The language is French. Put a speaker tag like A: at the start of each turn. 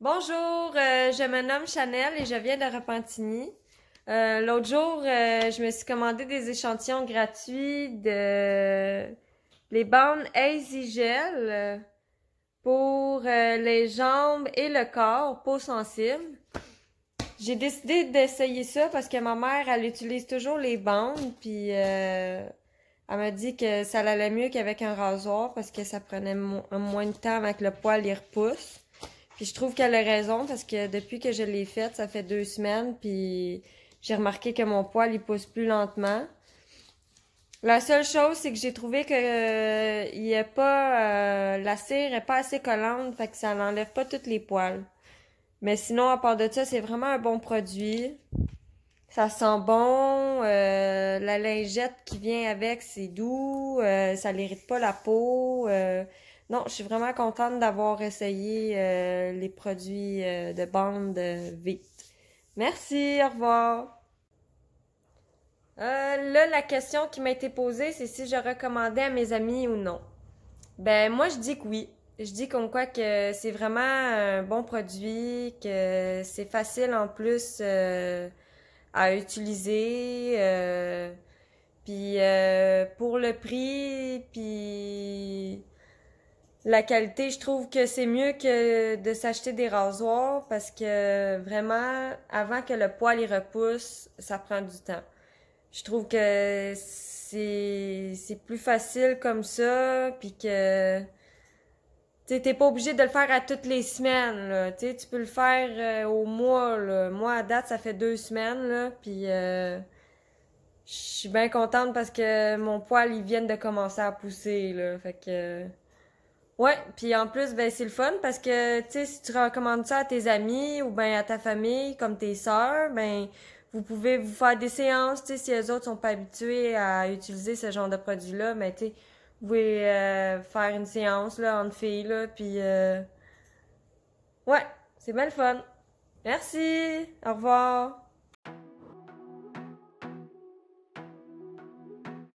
A: Bonjour, euh, je me nomme Chanel et je viens de Repentigny. Euh, l'autre jour, euh, je me suis commandé des échantillons gratuits de les bandes Easy pour les jambes et le corps, peau sensible. J'ai décidé d'essayer ça parce que ma mère, elle utilise toujours les bandes, puis elle m'a dit que ça allait mieux qu'avec un rasoir parce que ça prenait moins de temps avec le poil, il repousse je trouve qu'elle a raison parce que depuis que je l'ai faite, ça fait deux semaines, puis j'ai remarqué que mon poil, il pousse plus lentement. La seule chose, c'est que j'ai trouvé que euh, il pas euh, la cire est pas assez collante, fait que ça n'enlève pas toutes les poils. Mais sinon, à part de ça, c'est vraiment un bon produit. Ça sent bon. Euh, la lingette qui vient avec, c'est doux. Euh, ça l'irrite pas la peau non, je suis vraiment contente d'avoir essayé euh, les produits euh, de bande vite. Merci, au revoir. Euh, là, la question qui m'a été posée, c'est si je recommandais à mes amis ou non. Ben, moi, je dis que oui. Je dis comme quoi que c'est vraiment un bon produit, que c'est facile en plus à utiliser. puis pour le prix, puis la qualité, je trouve que c'est mieux que de s'acheter des rasoirs parce que vraiment, avant que le poil y repousse, ça prend du temps. Je trouve que c'est plus facile comme ça, puis que t'es pas obligé de le faire à toutes les semaines. Là, tu peux le faire euh, au mois. Là. Moi, à date, ça fait deux semaines, là, puis euh, je suis bien contente parce que mon poil, il vient de commencer à pousser. Là, fait que... Ouais, puis en plus, ben c'est le fun parce que tu sais, si tu recommandes ça à tes amis ou ben à ta famille, comme tes sœurs, ben vous pouvez vous faire des séances, tu sais, si les autres sont pas habitués à utiliser ce genre de produit-là, mais ben, tu sais, vous pouvez euh, faire une séance là en fille là, puis euh, ouais, c'est bien le fun. Merci, au revoir.